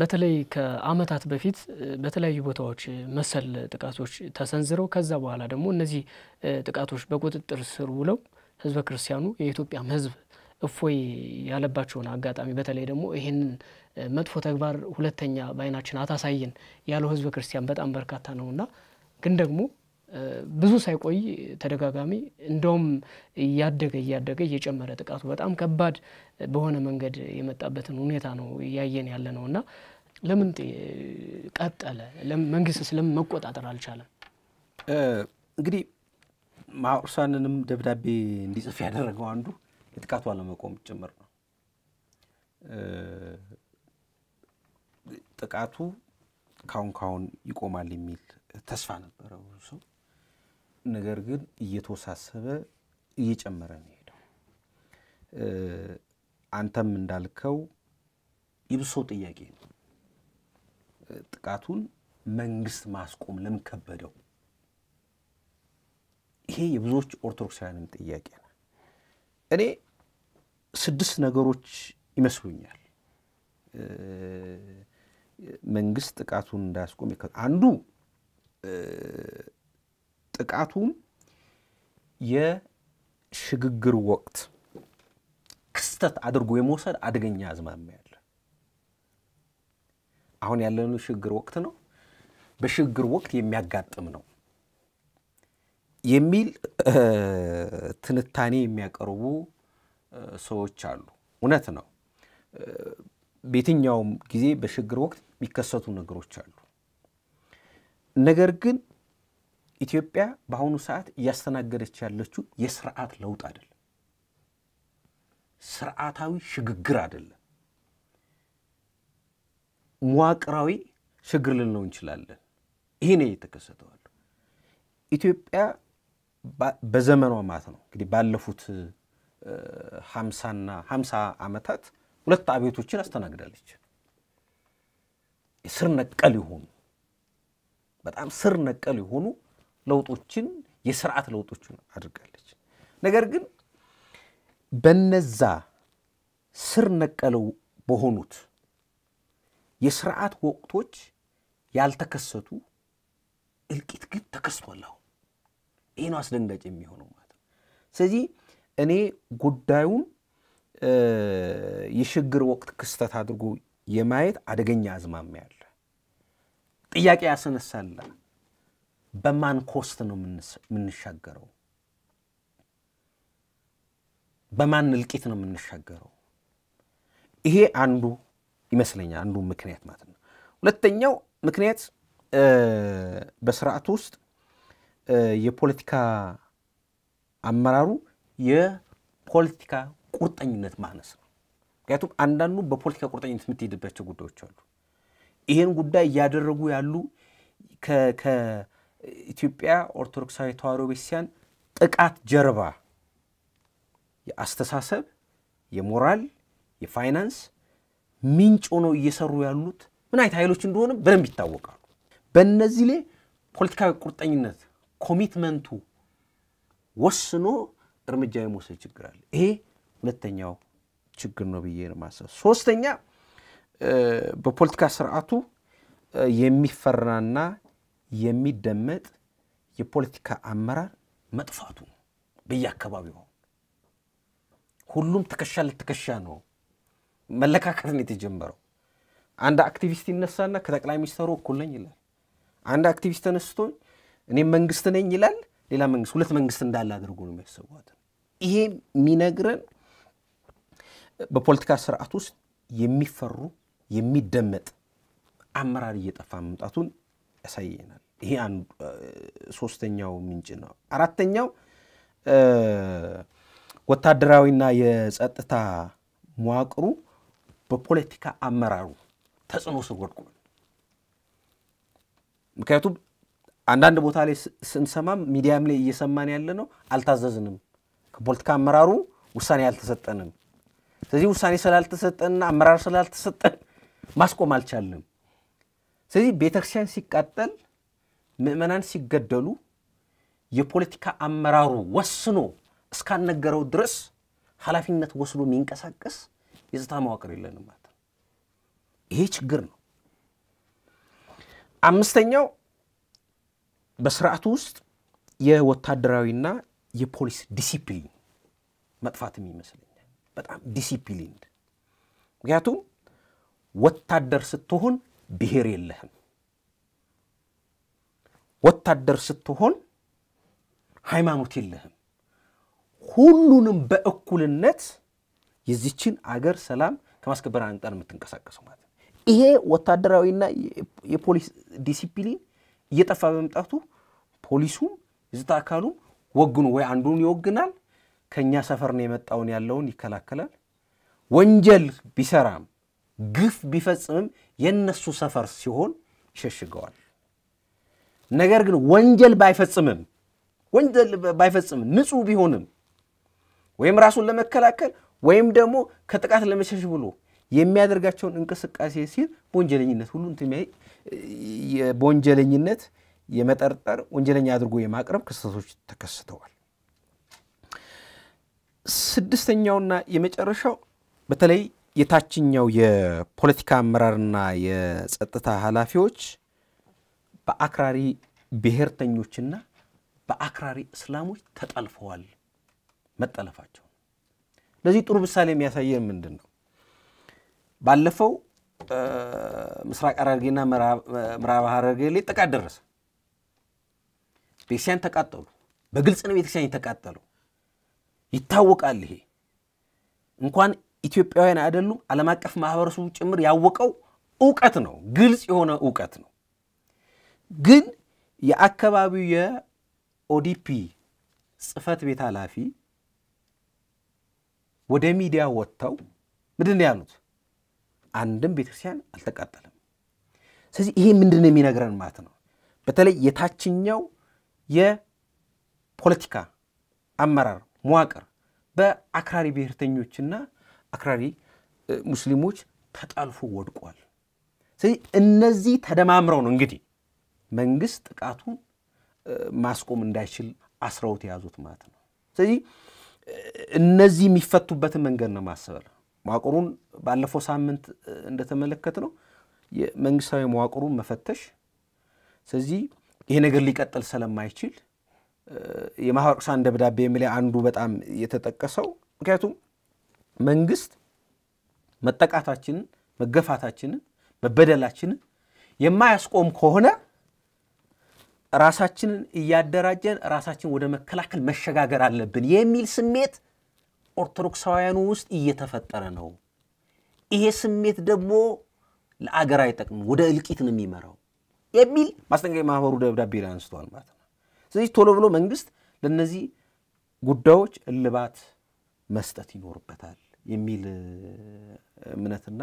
በተለይ ከአመታት በፊት በተለያዩ ቦታዎች መሰል ጥቃቶች ተሰንዝረው ከዛ በኋላ ደግሞ እነዚህ ጥቃቶች በቁጥጥር ስር ውለው ህዝበ ክርስቲያኑ የኢትዮጵያም ህዝብ እፎይ ያለባቸውን አጋጣሚ በተለይ ደግሞ ይህንን መጥፎ ተግባር ሁለተኛ በአይናችን አታሳየን ያለው ህዝበ ክርስቲያን በጣም በርካታ ነውና ግን ደግሞ ብዙ ሳይቆይ ተደጋጋሚ እንደውም እያደገ እያደገ እየጨመረ ጥቃቱ በጣም ከባድ በሆነ መንገድ የመጣበትን ሁኔታ ነው እያየን ያለ ነው እና ለምን ቀጠለ? መንግስትስ ለምን መቆጣጠር አልቻለም? እንግዲህ ማርሳንንም ደብዳቤ እንዲጽፍ ያደረገው አንዱ የጥቃቱ አለመቆም ጭምር ነው። ጥቃቱ ካሁን ካሁን ይቆማል የሚል ተስፋ ነበረው ሰው ነገር ግን እየተወሳሰበ እየጨመረ ነው የሄደው። አንተም እንዳልከው ይብሶ ጥያቄ ነው። ጥቃቱን መንግስት ማስቆም ለምን ከበደው? ይሄ የብዙዎች ኦርቶዶክሳውያንም ጥያቄ ነው። እኔ ስድስት ነገሮች ይመስሉኛል መንግስት ጥቃቱን እንዳያስቆም አንዱ ጥቃቱም የሽግግር ወቅት ክስተት አድርጎ የመውሰድ አደገኛ አዝማሚያ አለ። አሁን ያለን ሽግግር ወቅት ነው። በሽግግር ወቅት የሚያጋጥም ነው የሚል ትንታኔ የሚያቀርቡ ሰዎች አሉ። እውነት ነው። በየትኛውም ጊዜ በሽግግር ወቅት የሚከሰቱ ነገሮች አሉ። ነገር ግን ኢትዮጵያ በአሁኑ ሰዓት እያስተናገደች ያለችው የስርዓት ለውጥ አይደለም፣ ስርዓታዊ ሽግግር አይደለም፣ መዋቅራዊ ሽግግር ልንለው እንችላለን። ይህ ነው የተከሰተዋል። ኢትዮጵያ በዘመኗ ማለት ነው እንግዲህ ባለፉት ሀምሳና ሀምሳ ዓመታት ሁለት አብዮቶችን አስተናግዳለች። ስር ነቀል የሆኑ በጣም ስር ነቀል የሆኑ ለውጦችን የስርዓት ለውጦችን አድርጋለች። ነገር ግን በነዛ ስር ነቀለው በሆኑት የስርዓት ወቅቶች ያልተከሰቱ እልቂት ግን ተከስቷል። አሁን ይህ ነው አስደንጋጭ የሚሆነው ማለት ነው። ስለዚህ እኔ ጉዳዩን የሽግግር ወቅት ክስተት አድርጎ የማየት አደገኛ አዝማሚያ አለ፣ ጥያቄ ያስነሳል። በማን ኮስት ነው የምንሻገረው? በማን እልቂት ነው የምንሻገረው? ይሄ አንዱ ይመስለኛል፣ አንዱ ምክንያት ማለት ነው። ሁለተኛው ምክንያት በስርዓቱ ውስጥ የፖለቲካ አመራሩ የፖለቲካ ቁርጠኝነት ማነስ ነው። ምክንያቱም አንዳንዱ በፖለቲካ ቁርጠኝነት የምትሄድባቸው ጉዳዮች አሉ። ይህን ጉዳይ እያደረጉ ያሉ ኢትዮጵያ ኦርቶዶክሳዊ ተዋሕዶ ቤተክርስቲያን ጥቃት ጀርባ የአስተሳሰብ፣ የሞራል፣ የፋይናንስ ምንጭ ሆነው እየሰሩ ያሉት ምን አይነት ኃይሎች እንደሆነ በደንብ ይታወቃሉ። በእነዚህ ላይ ፖለቲካዊ ቁርጠኝነት ኮሚትመንቱ ወስኖ እርምጃ የመውሰድ ችግር አለ። ይሄ ሁለተኛው ችግር ነው ብዬ ማሰብ። ሶስተኛ በፖለቲካ ስርዓቱ የሚፈራና የሚደመጥ የፖለቲካ አመራር መጥፋቱ በየአካባቢው ሁሉም ትከሻ ለትከሻ ነው መለካከት ነው የተጀመረው። አንድ አክቲቪስት ይነሳና ከጠቅላይ ሚኒስተሩ እኩል ነኝ ይላል። አንድ አክቲቪስት ተነስቶ እኔም መንግስት ነኝ ይላል። ሌላ መንግስት ሁለት መንግስት እንዳለ አድርጎ ነው የሚያስቧት። ይሄ የሚነግረን በፖለቲካ ስርዓት ውስጥ የሚፈሩ የሚደመጥ አመራር እየጠፋ መምጣቱን ያሳየናል። ይሄ ሶስተኛው ምንጭ ነው። አራተኛው ወታደራዊና የጸጥታ መዋቅሩ በፖለቲካ አመራሩ ተጽዕኖ ስር ወድቋል። ምክንያቱም አንዳንድ ቦታ ላይ ስንሰማም ሚዲያም ላይ እየሰማን ያለ ነው፣ አልታዘዝንም፣ ከፖለቲካ አመራሩ ውሳኔ አልተሰጠንም። ስለዚህ ውሳኔ ስላልተሰጠንና አመራር ስላልተሰጠን ማስቆም አልቻልንም። ስለዚህ ቤተክርስቲያን ሲቃጠል ምእመናን ሲገደሉ የፖለቲካ አመራሩ ወስኖ እስካልነገረው ድረስ ኃላፊነት ወስዶ የሚንቀሳቀስ የጸጥታ መዋቅር የለንም ማለት ነው። ይሄ ችግር ነው። አምስተኛው በስርዓቱ ውስጥ የወታደራዊና የፖሊስ ዲሲፕሊን መጥፋትም ይመስለኛል። በጣም ዲሲፕሊን። ምክንያቱም ወታደር ስትሆን ብሔር የለህም። ወታደር ስትሆን ሃይማኖት የለህም። ሁሉንም በእኩልነት የዚችን አገር ሰላም ከማስከበር አንጻር የምትንቀሳቀሰው ማለት ነው። ይሄ ወታደራዊና የፖሊስ ዲሲፕሊን እየጠፋ በመምጣቱ ፖሊሱም ዝታ አካሉ ወግኑ ወይ አንዱን ይወግናል፣ ከእኛ ሰፈር ነው የመጣውን ያለውን ይከላከላል። ወንጀል ቢሰራም ግፍ ቢፈጽምም የነሱ ሰፈር ሲሆን ይሸሽገዋል። ነገር ግን ወንጀል ባይፈጽምም ወንጀል ባይፈጽምም ንጹህ ቢሆንም ወይም ራሱን ለመከላከል ወይም ደግሞ ከጥቃት ለመሸሽ ብሎ የሚያደርጋቸውን እንቅስቃሴ ሲል በወንጀለኝነት ሁሉ በወንጀለኝነት የመጠርጠር ወንጀለኛ አድርጎ የማቅረብ ክስተቶች ተከስተዋል። ስድስተኛውና የመጨረሻው በተለይ የታችኛው የፖለቲካ አመራርና የጸጥታ ኃላፊዎች በአክራሪ ብሔርተኞችና በአክራሪ እስላሞች ተጠልፈዋል መጠለፋቸው። ለዚህ ጥሩ ምሳሌ የሚያሳየን ምንድን ነው? ባለፈው ምስራቅ ሐረርጌና ምዕራብ ሐረርጌ ላይ ጥቃት ደረሰ። ቤተክርስቲያን ተቃጠሉ። በግልጽ ነው ቤተክርስቲያን የተቃጠሉ ይታወቃል። ይሄ እንኳን ኢትዮጵያውያን አይደሉም ዓለም አቀፍ ማህበረሰቡ ጭምር ያወቀው እውቀት ነው። ግልጽ የሆነ እውቀት ነው። ግን የአካባቢው የኦዲፒ ጽህፈት ቤት ኃላፊ ወደ ሚዲያ ወጥተው ምንድን ነው ያሉት? አንድም ቤተክርስቲያን አልተቃጠለም። ስለዚህ ይሄ ምንድን ነው የሚነግረን ማለት ነው? በተለይ የታችኛው የፖለቲካ አመራር መዋቅር በአክራሪ ብሔርተኞችና አክራሪ ሙስሊሞች ተጠልፎ ወድቋል። ስለዚህ እነዚህ ተደማምረው ነው እንግዲህ መንግስት ጥቃቱን ማስቆም እንዳይችል አስረውት የያዙት ማለት ነው። ስለዚህ እነዚህ የሚፈቱበትን መንገድ ነው ማሰበር መዋቅሩን ባለፈው ሳምንት እንደተመለከት ነው የመንግስታዊ መዋቅሩን መፈተሽ። ስለዚህ ይሄ ነገር ሊቀጥል ስለማይችል የማህበረሰብ ደብዳቤ የሚል አንዱ በጣም የተጠቀሰው ምክንያቱም መንግስት መጠቃታችንን፣ መገፋታችንን፣ መበደላችንን የማያስቆም ከሆነ ራሳችንን እያደራጀን ራሳችን ወደ መከላከል መሸጋገር አለብን የሚል ስሜት ኦርቶዶክሳውያኑ ውስጥ እየተፈጠረ ነው። ይሄ ስሜት ደግሞ ለአገር አይጠቅምም፣ ወደ እልቂት ነው የሚመራው የሚል ማስጠንቀቂያ ማህበሩ ደብዳቤ ላይ አንስተዋል ማለት ነው። ስለዚህ ቶሎ ብሎ መንግስት ለእነዚህ ጉዳዮች እልባት መስጠት ይኖርበታል የሚል እምነትና